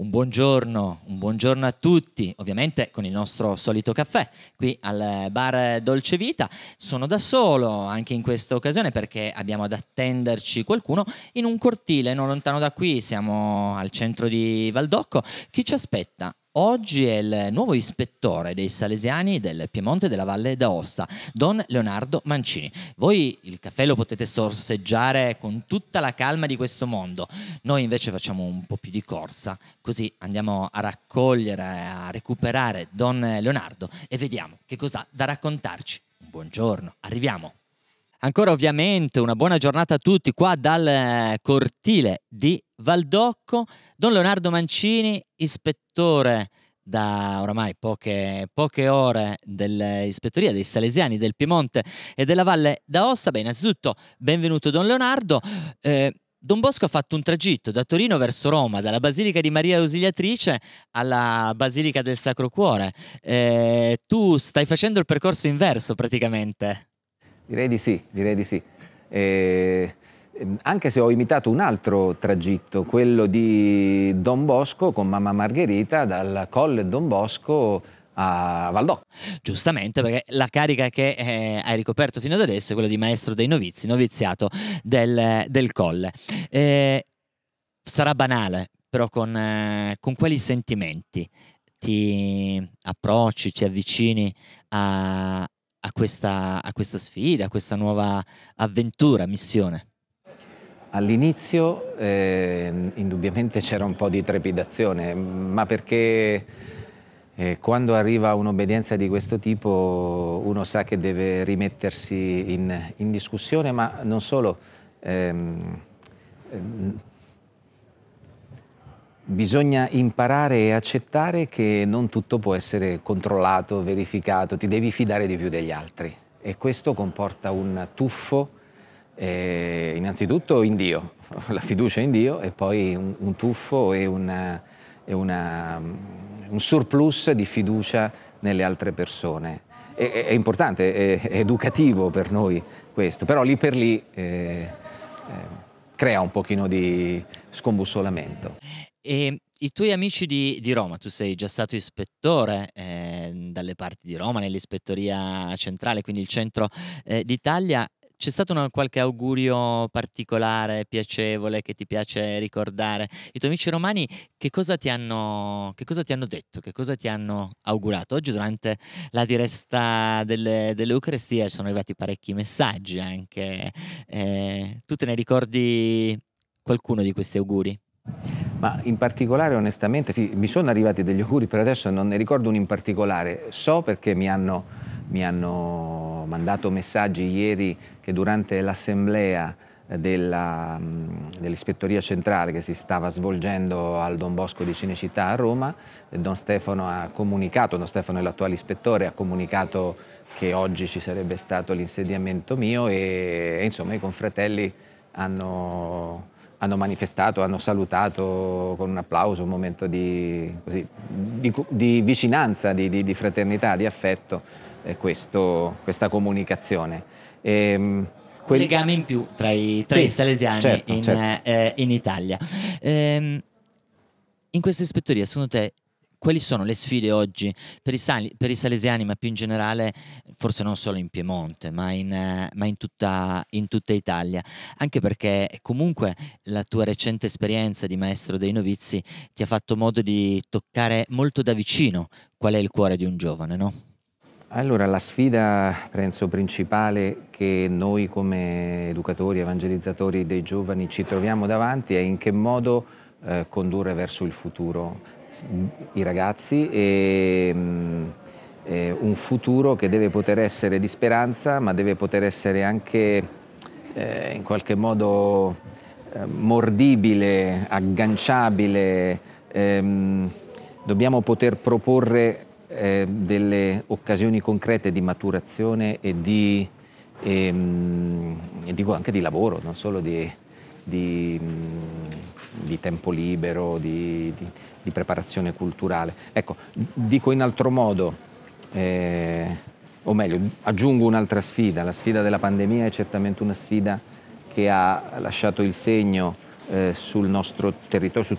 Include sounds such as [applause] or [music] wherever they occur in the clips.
Un buongiorno, un buongiorno a tutti, ovviamente con il nostro solito caffè qui al bar Dolce Vita. Sono da solo anche in questa occasione perché abbiamo ad attenderci qualcuno in un cortile non lontano da qui, siamo al centro di Valdocco. Chi ci aspetta? Oggi è il nuovo ispettore dei Salesiani del Piemonte della Valle d'Aosta, Don Leonardo Mancini. Voi il caffè lo potete sorseggiare con tutta la calma di questo mondo, noi invece facciamo un po' più di corsa, così andiamo a raccogliere, a recuperare Don Leonardo e vediamo che cosa ha da raccontarci. buongiorno, arriviamo. Ancora ovviamente una buona giornata a tutti qua dal eh, cortile di Valdocco. Don Leonardo Mancini, ispettore da oramai poche, poche ore dell'ispettoria dei Salesiani del Piemonte e della Valle d'Aosta. Beh, innanzitutto benvenuto Don Leonardo. Eh, Don Bosco ha fatto un tragitto da Torino verso Roma, dalla Basilica di Maria Ausiliatrice alla Basilica del Sacro Cuore. Eh, tu stai facendo il percorso inverso praticamente. Direi di sì, direi di sì. E, eh, ehm, anche se ho imitato un altro tragitto, quello di Don Bosco con mamma Margherita dal Colle Don Bosco a Valdò. Giustamente, perché la carica che eh, hai ricoperto fino ad adesso è quella di maestro dei novizi, noviziato del, del Colle. Eh, sarà banale, però con, eh, con quali sentimenti ti approcci, ti avvicini a, a questa, a questa sfida, a questa nuova avventura, missione? All'inizio eh, indubbiamente c'era un po' di trepidazione, ma perché eh, quando arriva un'obbedienza di questo tipo uno sa che deve rimettersi in, in discussione, ma non solo, ehm, Bisogna imparare e accettare che non tutto può essere controllato, verificato, ti devi fidare di più degli altri e questo comporta un tuffo eh, innanzitutto in Dio, [laughs] la fiducia in Dio e poi un, un tuffo e, una, e una, mm, un surplus di fiducia nelle altre persone. E, è, è, importante, è, è, educativo per noi questo, però lì per lì eh, eh, crea un pochino di scombussolamento. E ehm, i tuoi amici di, di, Roma, tu sei già stato ispettore eh, dalle parti di Roma, nell'ispettoria centrale, quindi il centro eh, d'Italia. C'è stato una, qualche augurio particolare, piacevole, che ti piace ricordare? I tuoi amici romani che cosa ti hanno, cosa ti hanno detto? Che cosa ti hanno augurato? Oggi durante la diresta delle dell'Eucarestia eh, sono arrivati parecchi messaggi anche. Eh, tu te ne ricordi qualcuno di questi auguri? Ma in particolare, onestamente, sì, mi sono arrivati degli auguri, però adesso non ne ricordo un in particolare. So perché mi hanno, mi hanno mandato messaggi ieri che durante l'assemblea dell'ispettoria dell centrale che si stava svolgendo al Don Bosco di Cinecittà a Roma, Don Stefano ha comunicato, Don Stefano è l'attuale ispettore, ha comunicato che oggi ci sarebbe stato l'insediamento mio e, e insomma i confratelli hanno hanno manifestato, hanno salutato con un applauso, un momento di, così, di, di vicinanza, di, di, fraternità, di affetto, eh, questo, questa comunicazione. E, ehm, quel... Un legame in più tra i, tra sì, i salesiani certo, in, certo. Eh, in, Italia. Ehm, in questa ispettoria, secondo te, quali sono le sfide oggi per i, sali, per i, salesiani, ma più in generale, forse non solo in Piemonte, ma, in, eh, ma in, tutta, in, tutta, Italia? Anche perché comunque la tua recente esperienza di maestro dei novizi ti ha fatto modo di toccare molto da vicino qual è il cuore di un giovane, no? Allora, la sfida, penso, principale che noi come educatori, evangelizzatori dei giovani ci troviamo davanti è in che modo eh, condurre verso il futuro i ragazzi e mh, mm, un futuro che deve poter essere di speranza ma deve poter essere anche eh, in qualche modo eh, mordibile, agganciabile. Ehm, dobbiamo poter proporre eh, delle occasioni concrete di maturazione e di, ehm, e dico anche di lavoro, non solo di, di mm, di tempo libero, di, di, di, preparazione culturale. Ecco, dico in altro modo, eh, o meglio, aggiungo un'altra sfida, la sfida della pandemia è certamente una sfida che ha lasciato il segno eh, sul nostro territorio, su,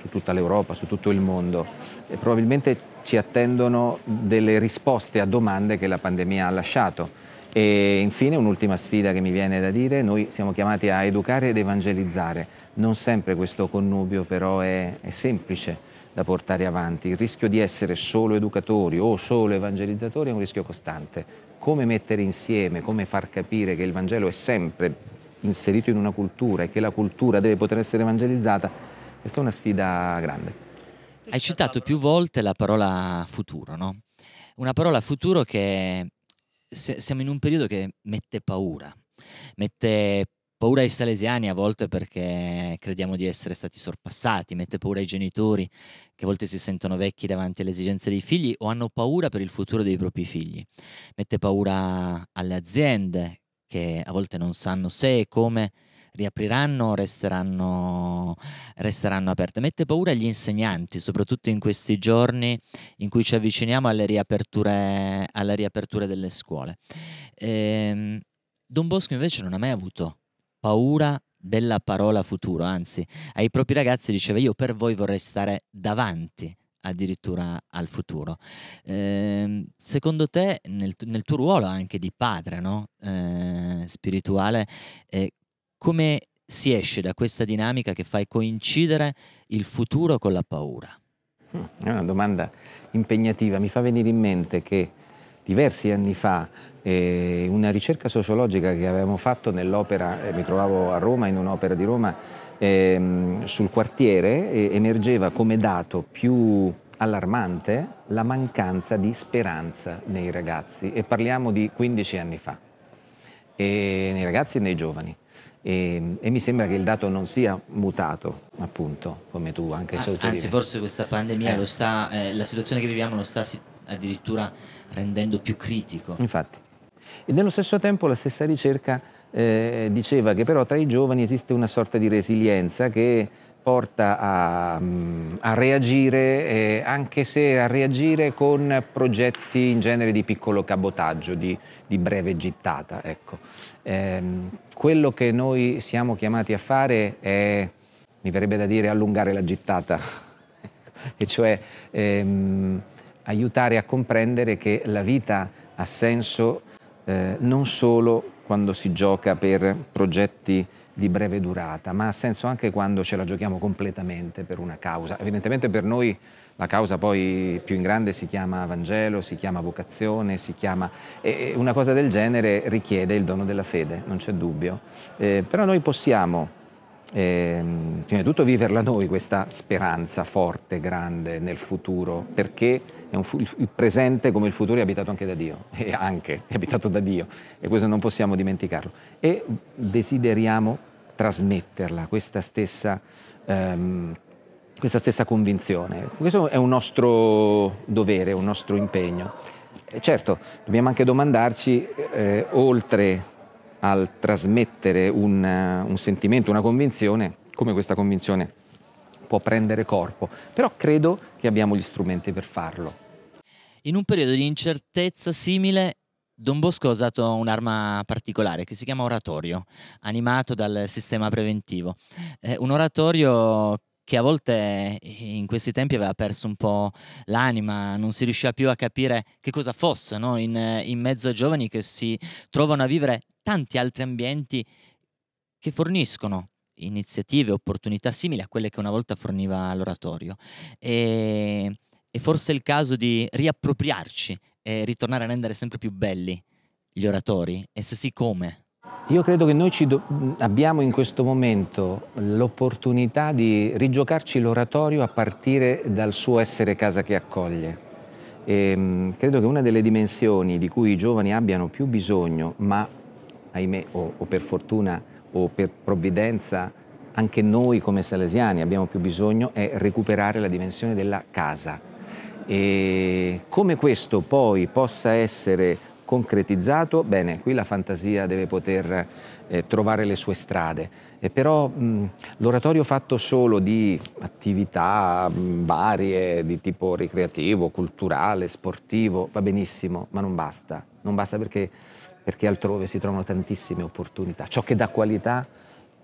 su tutta l'Europa, su tutto il mondo e probabilmente ci attendono delle risposte a domande che la pandemia ha lasciato e infine un'ultima sfida che mi viene da dire, noi siamo chiamati a educare ed evangelizzare, non sempre questo connubio però è, è semplice da portare avanti, il rischio di essere solo educatori o solo evangelizzatori è un rischio costante, come mettere insieme, come far capire che il Vangelo è sempre inserito in una cultura e che la cultura deve poter essere evangelizzata, questa è una sfida grande. Hai citato più volte la parola futuro, no? Una parola futuro che se, siamo in un periodo che mette paura, mette paura ai salesiani a volte perché crediamo di essere stati sorpassati, mette paura ai genitori che a volte si sentono vecchi davanti alle esigenze dei figli o hanno paura per il futuro dei propri figli, mette paura alle aziende che a volte non sanno se e come riapriranno o resteranno, resteranno aperte? Mette paura agli insegnanti, soprattutto in questi giorni in cui ci avviciniamo alle riaperture, alle riaperture delle scuole. Ehm, Don Bosco invece non ha mai avuto paura della parola futuro, anzi ai propri ragazzi diceva io per voi vorrei stare davanti addirittura al futuro. Eh, secondo te, nel, nel, tuo ruolo anche di padre no? eh, spirituale, eh, come si esce da questa dinamica che fai coincidere il futuro con la paura? Hm, è una domanda impegnativa. Mi fa venire in mente che diversi anni fa eh, una ricerca sociologica che avevamo fatto nell'opera, eh, mi trovavo a Roma, in un'opera di Roma, eh, sul quartiere emergeva come dato più allarmante la mancanza di speranza nei ragazzi e parliamo di 15 anni fa, e nei ragazzi e nei giovani. E, ehm, e, mi sembra che il dato non sia mutato, appunto, come tu anche ah, sottolineato. Anzi, forse questa pandemia eh. lo sta, eh, la situazione che viviamo lo sta addirittura rendendo più critico. Infatti. E nello stesso tempo la stessa ricerca eh, diceva che però tra i giovani esiste una sorta di resilienza che porta a, mm, a reagire, eh, anche se a reagire con progetti in genere di piccolo cabotaggio, di, di breve gittata. Ecco. Eh, quello che noi siamo chiamati a fare è, mi verrebbe da dire, allungare la gittata, [laughs] e cioè ehm, aiutare a comprendere che la vita ha senso eh, non solo quando si gioca per progetti di breve durata, ma ha senso anche quando ce la giochiamo completamente per una causa. Evidentemente per noi la causa poi più in grande si chiama Vangelo, si chiama vocazione, si chiama... E una cosa del genere richiede il dono della fede, non c'è dubbio. Eh, però noi possiamo eh, prima di tutto viverla noi questa speranza forte, grande nel futuro, perché fu il presente come il futuro è abitato anche da Dio, [laughs] e anche è abitato da Dio, e questo non possiamo dimenticarlo. E desideriamo trasmetterla, questa stessa, ehm, questa stessa convinzione. Questo è un nostro dovere, un nostro impegno. E certo, dobbiamo anche domandarci, eh, oltre al trasmettere un, eh, un sentimento, una convinzione, come questa convinzione può prendere corpo. Però credo che abbiamo gli strumenti per farlo. In un periodo di incertezza simile, Don Bosco ha usato un'arma particolare che si chiama oratorio, animato dal sistema preventivo. Eh, un oratorio che a volte eh, in questi tempi aveva perso un po' l'anima, non si riusciva più a capire che cosa fosse no? in, in mezzo a giovani che si trovano a vivere tanti altri ambienti che forniscono iniziative, opportunità simili a quelle che una volta forniva l'oratorio. E, e forse è il caso di riappropriarci e ritornare a rendere sempre più belli gli oratori e se sì come. Io credo che noi abbiamo in questo momento l'opportunità di rigiocarci l'oratorio a partire dal suo essere casa che accoglie. E, ehm, credo che una delle dimensioni di cui i giovani abbiano più bisogno, ma ahimè o, o per fortuna o per provvidenza anche noi come salesiani abbiamo più bisogno, è recuperare la dimensione della casa. E come questo poi possa essere concretizzato, bene, qui la fantasia deve poter eh, trovare le sue strade, e eh, però mh, l'oratorio fatto solo di attività mh, varie, di tipo ricreativo, culturale, sportivo, va benissimo, ma non basta, non basta perché, perché altrove si trovano tantissime opportunità, ciò che dà qualità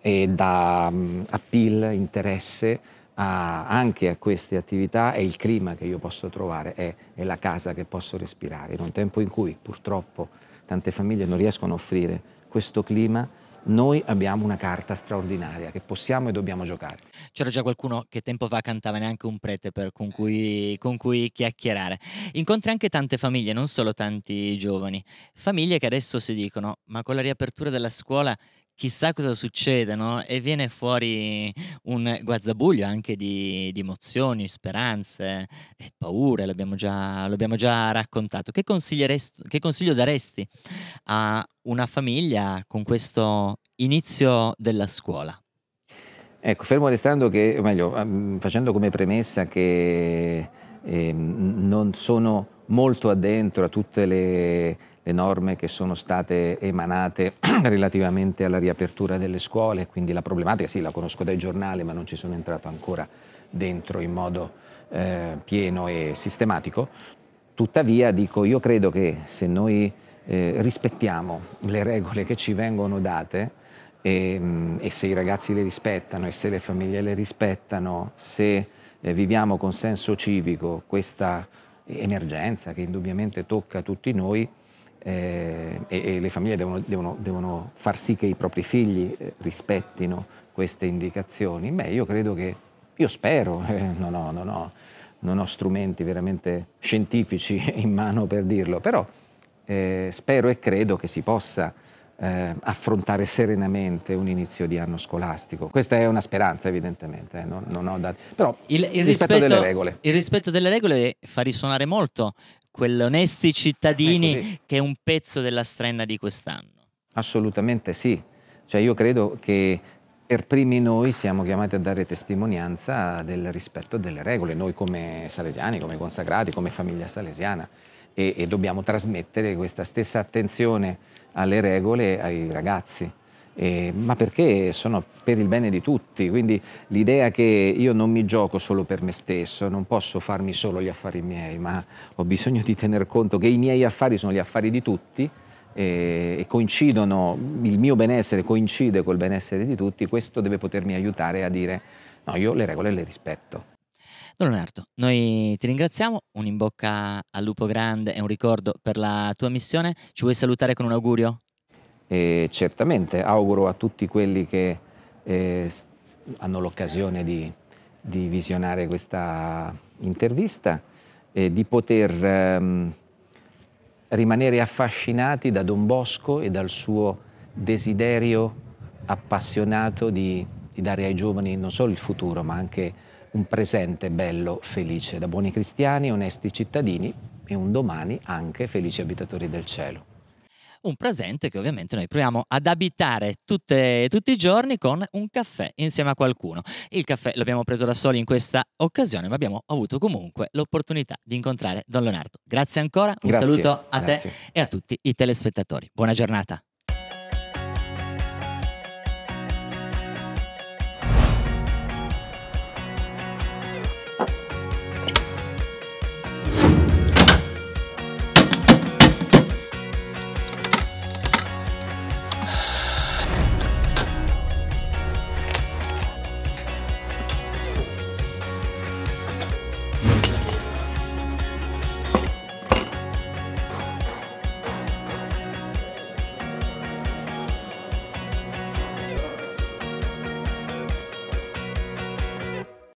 e dà mh, appeal, interesse, a, anche a queste attività è il clima che io posso trovare, è, è, la casa che posso respirare. In un tempo in cui purtroppo tante famiglie non riescono a offrire questo clima, noi abbiamo una carta straordinaria che possiamo e dobbiamo giocare. C'era già qualcuno che tempo fa cantava neanche un prete per, con, cui, con cui chiacchierare. Incontri anche tante famiglie, non solo tanti giovani, famiglie che adesso si dicono ma con la riapertura della scuola chissà cosa succede, no? E viene fuori un guazzabuglio anche di, di emozioni, speranze e paure, l'abbiamo già, l'abbiamo già raccontato. Che, che consiglio daresti a una famiglia con questo inizio della scuola? Ecco, fermo restando che, o meglio, ehm, facendo come premessa che eh, non sono molto addentro a tutte le le norme che sono state emanate [clears throat] relativamente alla riapertura delle scuole, quindi la problematica sì la conosco dai giornali ma non ci sono entrato ancora dentro in modo eh, pieno e sistematico. Tuttavia dico io credo che se noi eh, rispettiamo le regole che ci vengono date, e, ehm, e, se i ragazzi le rispettano e se le famiglie le rispettano, se eh, viviamo con senso civico questa emergenza che indubbiamente tocca tutti noi, eh, e, e, le famiglie devono, devono, devono, far sì che i propri figli eh, rispettino queste indicazioni, beh io credo che, io spero, [laughs] eh, non, ho, non, ho, non, ho, strumenti veramente scientifici [laughs] in mano per dirlo, però eh, spero e credo che si possa eh, affrontare serenamente un inizio di anno scolastico. Questa è una speranza evidentemente, eh, non, non da... però il, il rispetto, rispetto delle regole. Il rispetto delle regole fa risuonare molto quell'onesti cittadini ecco, che è un pezzo della strenna di quest'anno. Assolutamente sì, cioè io credo che per primi noi siamo chiamati a dare testimonianza del rispetto delle regole, noi come salesiani, come consacrati, come famiglia salesiana e, e dobbiamo trasmettere questa stessa attenzione alle regole ai ragazzi. Eh, ma perché sono per il bene di tutti, quindi l'idea che io non mi gioco solo per me stesso, non posso farmi solo gli affari miei, ma ho bisogno di tener conto che i miei affari sono gli affari di tutti eh, e coincidono, il mio benessere coincide col benessere di tutti, questo deve potermi aiutare a dire no, io le regole le rispetto. Don Leonardo, noi ti ringraziamo, un in bocca al lupo grande e un ricordo per la tua missione. Ci vuoi salutare con un augurio? Eh, certamente, auguro a tutti quelli che eh, hanno l'occasione di, di, visionare questa intervista eh, di poter ehm, rimanere affascinati da Don Bosco e dal suo desiderio appassionato di, di dare ai giovani non solo il futuro ma anche un presente bello, felice, da buoni cristiani, onesti cittadini e un domani anche felici abitatori del cielo un presente che ovviamente noi proviamo ad abitare tutte, tutti i giorni con un caffè insieme a qualcuno. Il caffè l'abbiamo preso da soli in questa occasione, ma abbiamo avuto comunque l'opportunità di incontrare Don Leonardo. Grazie ancora, un grazie, saluto a grazie. te e a tutti i telespettatori. Buona giornata.